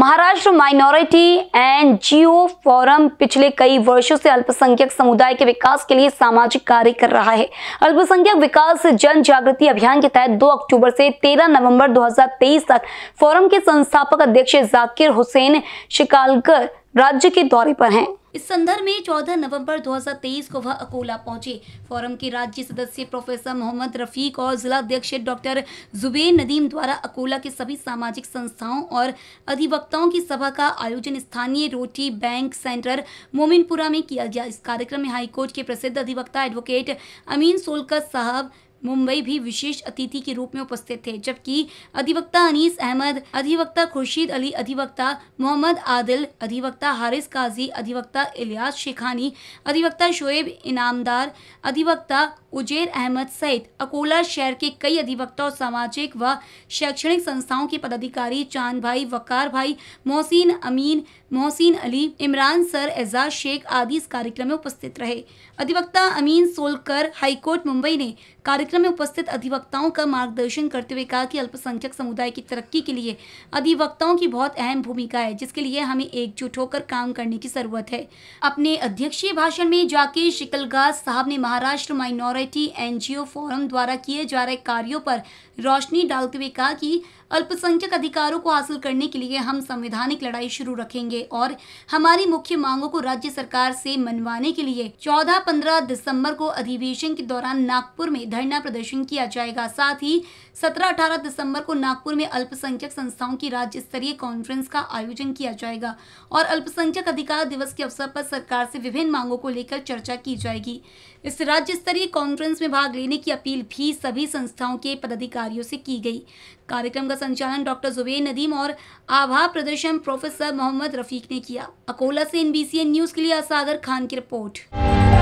Maharashtra minority and जियो forum पिछले कई वर्षों से अल्पसंख्यक समुदाय के विकास के लिए सामाजिक कार्य कर रहा है अल्पसंख्यक विकास जन जागृति अभियान के तहत 2 अक्टूबर से 13 नवंबर 2023 तक फोरम के संस्थापक अध्यक्ष जाकिर हुसैन शिकालकर राज्य के दौरे पर हैं इस संदर्भ में 14 नवंबर 2023 को वह अकोला पहुंचे फोरम के राज्य सदस्य प्रोफेसर मोहम्मद रफीक और जिला अध्यक्ष डॉक्टर जुबेर नदीम द्वारा अकोला के सभी सामाजिक संस्थाओं और अधिवक्ताओं की सभा का आयोजन स्थानीय रोटी बैंक सेंटर मोमिनपुरा में किया गया इस कार्यक्रम में हाईकोर्ट के प्रसिद्ध अधिवक्ता एडवोकेट अमीन सोलकर साहब मुंबई भी विशेष अतिथि के रूप में उपस्थित थे जबकि अधिवक्ता अनीस अहमद अधिवक्ता खुर्शीद अली अधिवक्ता मोहम्मद आदिल अधिवक्ता हारिस काजी अधिवक्ता इलियास शेखानी अधिवक्ता शोएब इनामदार अधिवक्ता उजेर अहमद सहित अकोला शहर के कई अधिवक्ता और सामाजिक व शैक्षणिक संस्थाओं के पदाधिकारी चांद भाई वकार भाई मोहसिन अमीन मोहसिन अली इमरान सर एजाज शेख आदि इस कार्यक्रम में उपस्थित रहे अधिवक्ता अमीन सोलकर हाईकोर्ट मुंबई ने कार्यक्रम कार्यक्रम में उपस्थित अधिवक्ताओं का मार्गदर्शन करते हुए कहा कि अल्पसंख्यक समुदाय की तरक्की के लिए अधिवक्ताओं की बहुत अहम भूमिका है जिसके लिए हमें एकजुट होकर काम करने की जरूरत है अपने अध्यक्षीय भाषण में जाके शिकलगाज साहब ने महाराष्ट्र माइनॉरिटी एनजीओ फोरम द्वारा किए जा रहे कार्यों पर रोशनी डालते हुए कहा कि अल्पसंख्यक अधिकारों को हासिल करने के लिए हम संवैधानिक लड़ाई शुरू रखेंगे और हमारी मुख्य मांगों को राज्य सरकार से मनवाने के लिए 14-15 दिसंबर को अधिवेशन के दौरान नागपुर में धरना धरना प्रदर्शन किया जाएगा साथ ही 17-18 दिसंबर को नागपुर में अल्पसंख्यक संस्थाओं की राज्य स्तरीय कॉन्फ्रेंस का आयोजन किया जाएगा और अल्पसंख्यक अधिकार दिवस के अवसर पर सरकार से विभिन्न मांगों को लेकर चर्चा की जाएगी इस राज्य स्तरीय कॉन्फ्रेंस में भाग लेने की अपील भी सभी संस्थाओं के पदाधिकारियों से की गई कार्यक्रम का संचालन डॉक्टर जुबेर नदीम और आभा प्रदर्शन प्रोफेसर मोहम्मद रफीक ने किया अकोला से एनबीसीएन न्यूज के लिए असागर खान की रिपोर्ट